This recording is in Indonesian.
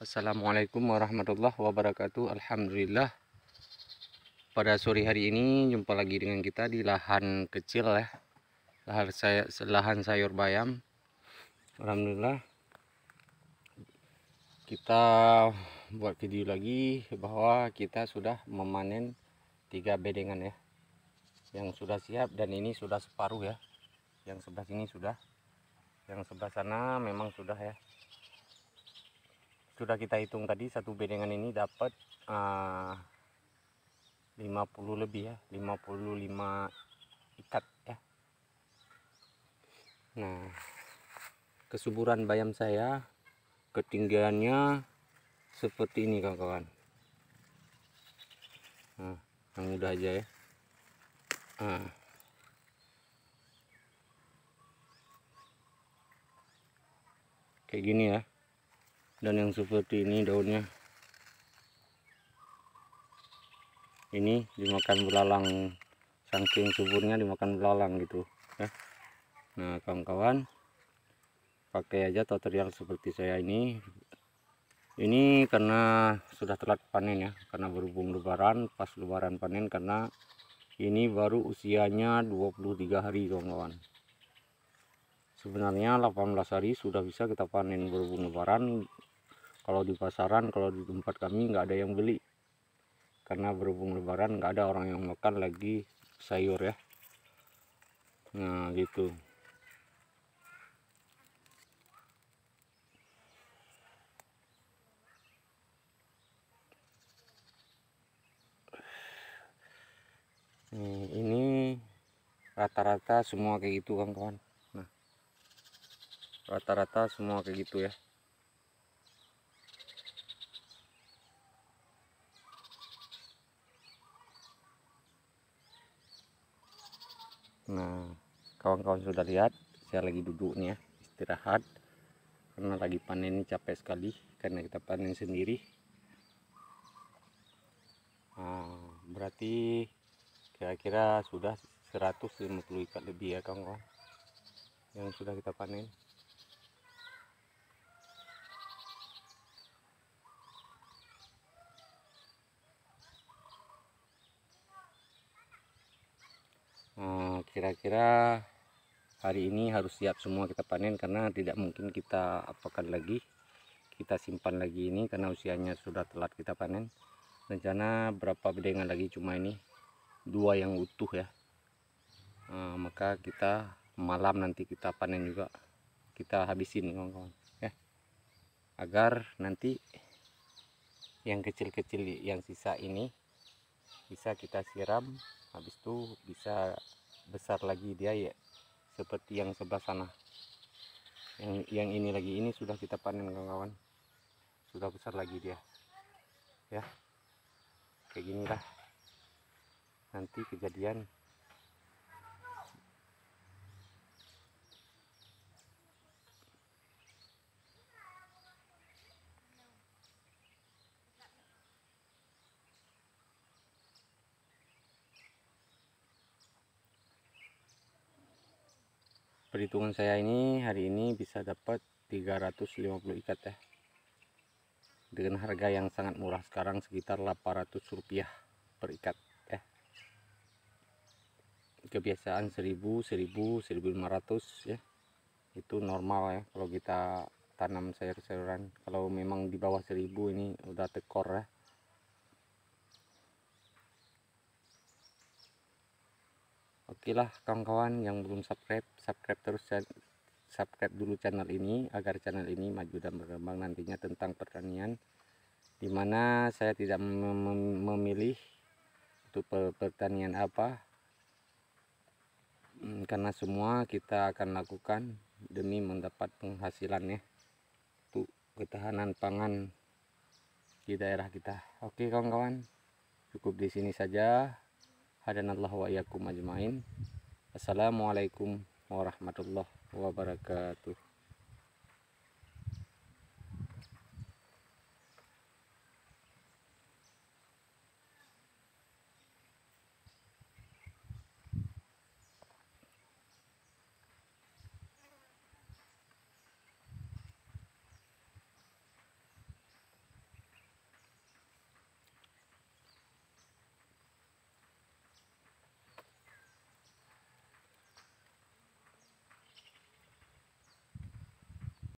Assalamualaikum warahmatullahi wabarakatuh Alhamdulillah Pada sore hari ini Jumpa lagi dengan kita di lahan kecil ya Lahan, say lahan sayur bayam Alhamdulillah Kita Buat video lagi Bahwa kita sudah memanen Tiga bedengan ya Yang sudah siap dan ini sudah separuh ya Yang sebelah sini sudah Yang sebelah sana memang sudah ya sudah kita hitung tadi satu bedengan ini dapat ah, uh, 50 lebih ya 55 ikat ya nah kesuburan bayam saya ketinggiannya seperti ini kawan-kawan nah, yang mudah aja ya nah. kayak gini ya dan yang seperti ini daunnya ini dimakan belalang saking suburnya dimakan belalang gitu ya nah kawan-kawan pakai aja tutorial seperti saya ini ini karena sudah telat panen ya karena berhubung lebaran pas lebaran panen karena ini baru usianya 23 hari kawan-kawan sebenarnya 18 hari sudah bisa kita panen berhubung lebaran kalau di pasaran kalau di tempat kami nggak ada yang beli karena berhubung lebaran nggak ada orang yang makan lagi sayur ya nah gitu Nih, ini rata-rata semua kayak gitu kawan-kawan nah rata-rata semua kayak gitu ya Nah, kawan-kawan sudah lihat, saya lagi duduk nih ya, istirahat. Karena lagi panen ini capek sekali, karena kita panen sendiri. Nah, berarti kira-kira sudah 150 ikat lebih ya kawan-kawan yang sudah kita panen. kira-kira hari ini harus siap semua kita panen karena tidak mungkin kita apakan lagi kita simpan lagi ini karena usianya sudah telat kita panen rencana berapa bedengan lagi cuma ini dua yang utuh ya nah, maka kita malam nanti kita panen juga kita habisin kawan-kawan ya agar nanti yang kecil-kecil yang sisa ini bisa kita siram habis itu bisa besar lagi dia ya seperti yang sebelah sana yang yang ini lagi ini sudah kita panen kawan-kawan sudah besar lagi dia ya kayak gini lah nanti kejadian perhitungan saya ini hari ini bisa dapat 350 ikat ya dengan harga yang sangat murah sekarang sekitar 800 rupiah per ikat ya kebiasaan 1000 1000 1500 ya itu normal ya kalau kita tanam sayur-sayuran kalau memang di bawah 1000 ini udah tekor ya Oke lah kawan-kawan yang belum subscribe, subscribe terus subscribe dulu channel ini agar channel ini maju dan berkembang nantinya tentang pertanian dimana saya tidak mem memilih untuk pertanian apa hmm, karena semua kita akan lakukan demi mendapat penghasilan ya untuk ketahanan pangan di daerah kita oke kawan-kawan cukup di sini saja hadanallahu wa iyyakum ajmain assalamualaikum warahmatullahi wabarakatuh